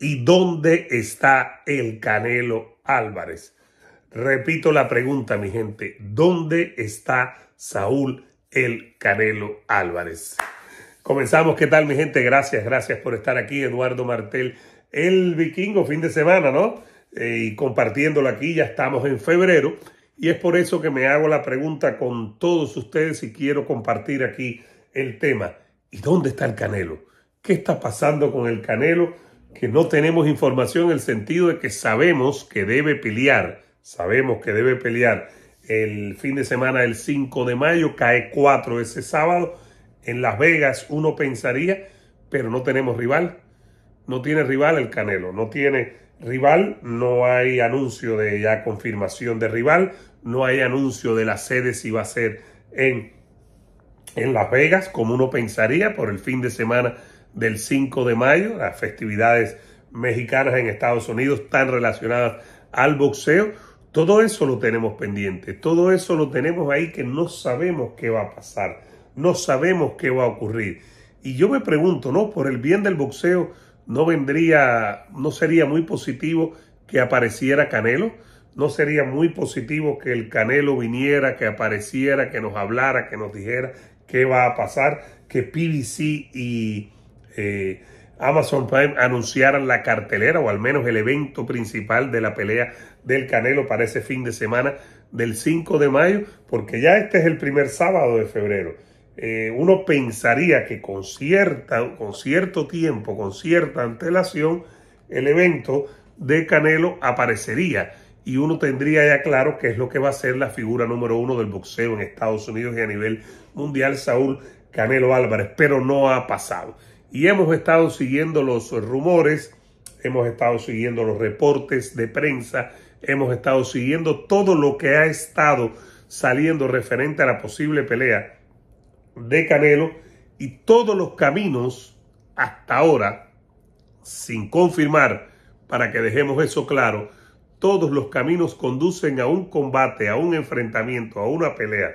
¿Y dónde está el Canelo Álvarez? Repito la pregunta, mi gente. ¿Dónde está Saúl el Canelo Álvarez? Comenzamos. ¿Qué tal, mi gente? Gracias, gracias por estar aquí. Eduardo Martel, el vikingo, fin de semana, ¿no? Eh, y compartiéndolo aquí, ya estamos en febrero. Y es por eso que me hago la pregunta con todos ustedes y quiero compartir aquí el tema. ¿Y dónde está el Canelo? ¿Qué está pasando con el Canelo? que no tenemos información en el sentido de que sabemos que debe pelear, sabemos que debe pelear el fin de semana del 5 de mayo, cae 4 ese sábado, en Las Vegas uno pensaría, pero no tenemos rival, no tiene rival el Canelo, no tiene rival, no hay anuncio de ya confirmación de rival, no hay anuncio de la sede si va a ser en, en Las Vegas, como uno pensaría por el fin de semana del 5 de mayo, las festividades mexicanas en Estados Unidos tan relacionadas al boxeo. Todo eso lo tenemos pendiente, todo eso lo tenemos ahí que no sabemos qué va a pasar, no sabemos qué va a ocurrir. Y yo me pregunto, ¿no? Por el bien del boxeo, ¿no vendría, no sería muy positivo que apareciera Canelo? ¿No sería muy positivo que el Canelo viniera, que apareciera, que nos hablara, que nos dijera qué va a pasar, que PBC y eh, Amazon Prime anunciaran la cartelera o al menos el evento principal de la pelea del Canelo para ese fin de semana del 5 de mayo, porque ya este es el primer sábado de febrero. Eh, uno pensaría que con, cierta, con cierto tiempo, con cierta antelación, el evento de Canelo aparecería y uno tendría ya claro qué es lo que va a ser la figura número uno del boxeo en Estados Unidos y a nivel mundial, Saúl Canelo Álvarez, pero no ha pasado. Y hemos estado siguiendo los rumores, hemos estado siguiendo los reportes de prensa, hemos estado siguiendo todo lo que ha estado saliendo referente a la posible pelea de Canelo y todos los caminos hasta ahora, sin confirmar, para que dejemos eso claro, todos los caminos conducen a un combate, a un enfrentamiento, a una pelea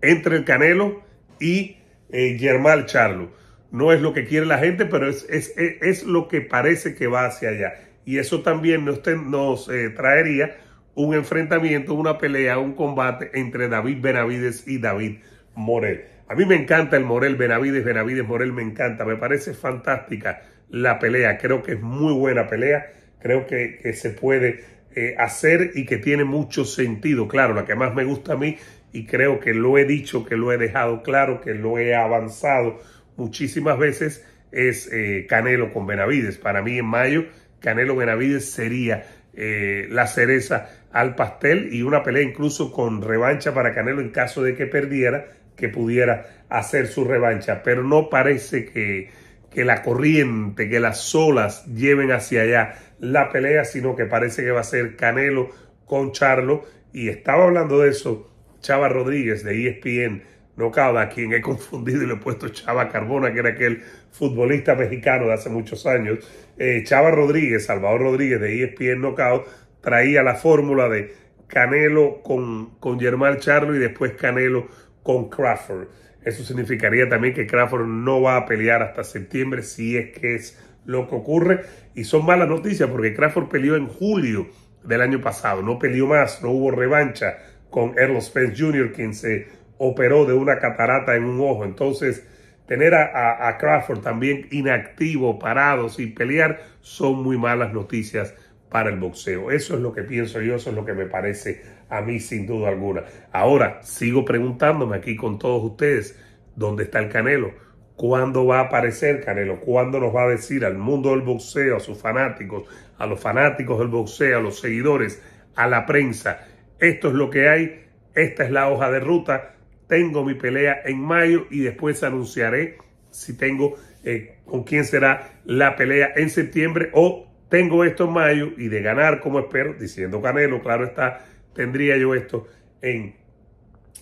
entre el Canelo y eh, Germán Charlo no es lo que quiere la gente, pero es, lo que parece que va hacia allá. Y eso también nos, nos eh, traería un enfrentamiento, una pelea, un combate entre David Benavides y David Morel. A mí me encanta el Morel, Benavides, Benavides, Morel, me encanta, me parece fantástica la pelea, creo que es muy buena pelea, creo que, se puede eh, hacer y que tiene mucho sentido, claro, la que más me gusta a mí y creo que lo he dicho, que lo he dejado claro, que lo he avanzado muchísimas veces es eh, Canelo con Benavides. Para mí en mayo, Canelo Benavides sería eh, la cereza al pastel y una pelea incluso con revancha para Canelo en caso de que perdiera, que pudiera hacer su revancha. Pero no parece que, que la corriente, que las olas lleven hacia allá la pelea, sino que parece que va a ser Canelo con Charlo. Y estaba hablando de eso Chava Rodríguez de ESPN no a quien he confundido y le he puesto Chava Carbona, que era aquel futbolista mexicano de hace muchos años. Eh, Chava Rodríguez, Salvador Rodríguez de ESPN Knockout, traía la fórmula de Canelo con, con Germán Charlo y después Canelo con Crawford. Eso significaría también que Crawford no va a pelear hasta septiembre si es que es lo que ocurre. Y son malas noticias porque Crawford peleó en julio del año pasado, no peleó más, no hubo revancha con Errol Spence Jr., quien se operó de una catarata en un ojo. Entonces, tener a, Crawford también inactivo, parado, sin pelear, son muy malas noticias para el boxeo. Eso es lo que pienso yo, eso es lo que me parece a mí sin duda alguna. Ahora, sigo preguntándome aquí con todos ustedes, ¿dónde está el Canelo? ¿Cuándo va a aparecer Canelo? ¿Cuándo nos va a decir al mundo del boxeo, a sus fanáticos, a los fanáticos del boxeo, a los seguidores, a la prensa? Esto es lo que hay, esta es la hoja de ruta, tengo mi pelea en mayo y después anunciaré si tengo eh, con quién será la pelea en septiembre o tengo esto en mayo y de ganar como espero, diciendo Canelo, claro está, tendría yo esto en,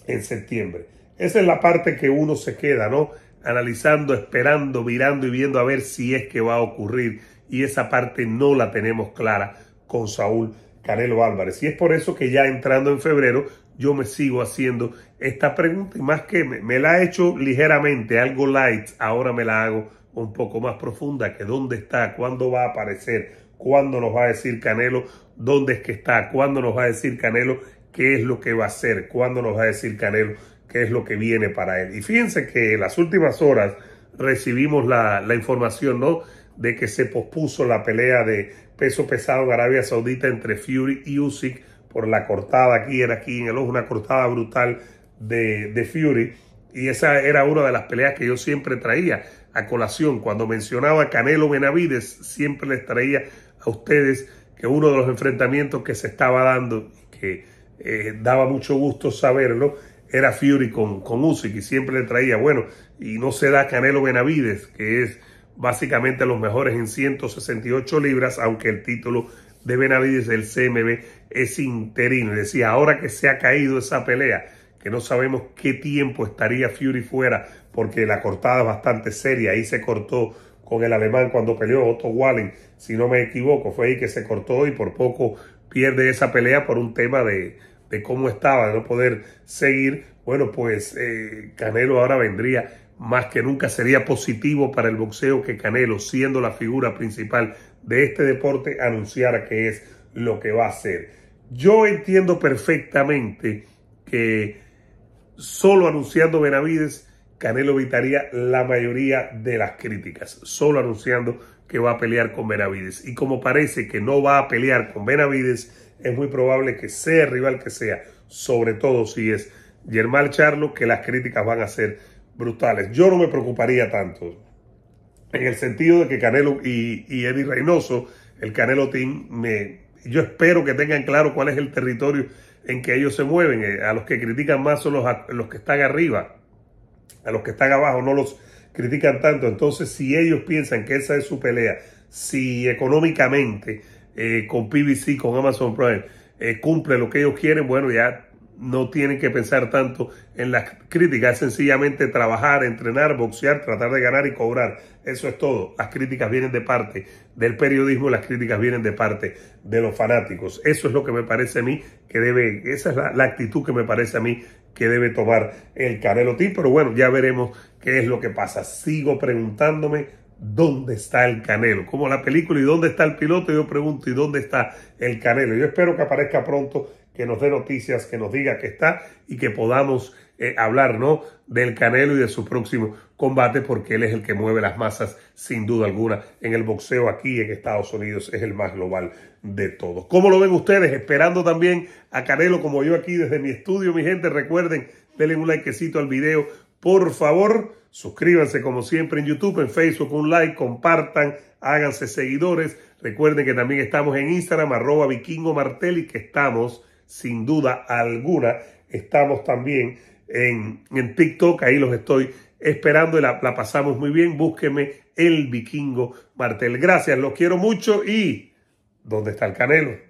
en septiembre. Esa es la parte que uno se queda, ¿no? Analizando, esperando, mirando y viendo a ver si es que va a ocurrir. Y esa parte no la tenemos clara con Saúl Canelo Álvarez. Y es por eso que ya entrando en febrero yo me sigo haciendo esta pregunta y más que me, la he hecho ligeramente, algo light, ahora me la hago un poco más profunda, que dónde está, cuándo va a aparecer, cuándo nos va a decir Canelo, dónde es que está, cuándo nos va a decir Canelo, qué es lo que va a hacer, cuándo nos va a decir Canelo, qué es lo que viene para él. Y fíjense que en las últimas horas recibimos la, la información, ¿no? De que se pospuso la pelea de peso pesado en Arabia Saudita entre Fury y Usyk por la cortada aquí, era aquí en el ojo, una cortada brutal de, de Fury. Y esa era una de las peleas que yo siempre traía a colación. Cuando mencionaba Canelo Benavides, siempre les traía a ustedes que uno de los enfrentamientos que se estaba dando, que eh, daba mucho gusto saberlo, era Fury con, con Usyk y siempre le traía, bueno, y no se da Canelo Benavides, que es básicamente los mejores en 168 libras, aunque el título de Benavides del CMB es interino. Y decía, ahora que se ha caído esa pelea, que no sabemos qué tiempo estaría Fury fuera, porque la cortada es bastante seria. Ahí se cortó con el alemán cuando peleó Otto Wallen, si no me equivoco, fue ahí que se cortó y por poco pierde esa pelea por un tema de, cómo estaba, de no poder seguir. Bueno, pues eh, Canelo ahora vendría más que nunca, sería positivo para el boxeo que Canelo, siendo la figura principal de este deporte anunciara que es lo que va a hacer. Yo entiendo perfectamente que solo anunciando Benavides, Canelo evitaría la mayoría de las críticas, solo anunciando que va a pelear con Benavides. Y como parece que no va a pelear con Benavides, es muy probable que sea rival que sea, sobre todo si es Germán Charlo, que las críticas van a ser brutales. Yo no me preocuparía tanto en el sentido de que Canelo y, y Eddie Reynoso, el Canelo Team, me, yo espero que tengan claro cuál es el territorio en que ellos se mueven. Eh, a los que critican más son los, los que están arriba, a los que están abajo no los critican tanto. Entonces, si ellos piensan que esa es su pelea, si económicamente eh, con PBC, con Amazon Prime, eh, cumple lo que ellos quieren, bueno, ya no tienen que pensar tanto en las críticas, es sencillamente trabajar, entrenar, boxear, tratar de ganar y cobrar. Eso es todo. Las críticas vienen de parte del periodismo, las críticas vienen de parte de los fanáticos. Eso es lo que me parece a mí que debe, esa es la, actitud que me parece a mí que debe tomar el Canelo Team, pero bueno, ya veremos qué es lo que pasa. Sigo preguntándome dónde está el Canelo, como la película y dónde está el piloto, yo pregunto y dónde está el Canelo. Yo espero que aparezca pronto que nos dé noticias, que nos diga que está y que podamos eh, hablar, ¿no? Del Canelo y de su próximo combate, porque él es el que mueve las masas, sin duda alguna, en el boxeo aquí en Estados Unidos, es el más global de todos. ¿Cómo lo ven ustedes? Esperando también a Canelo, como yo aquí desde mi estudio, mi gente, recuerden, denle un likecito al video, por favor, suscríbanse como siempre en YouTube, en Facebook, un like, compartan, háganse seguidores. Recuerden que también estamos en Instagram, arroba vikingo martel y que estamos sin duda alguna. Estamos también en, en TikTok, ahí los estoy esperando y la, la pasamos muy bien. Búsqueme el vikingo Martel. Gracias, los quiero mucho y ¿dónde está el canelo?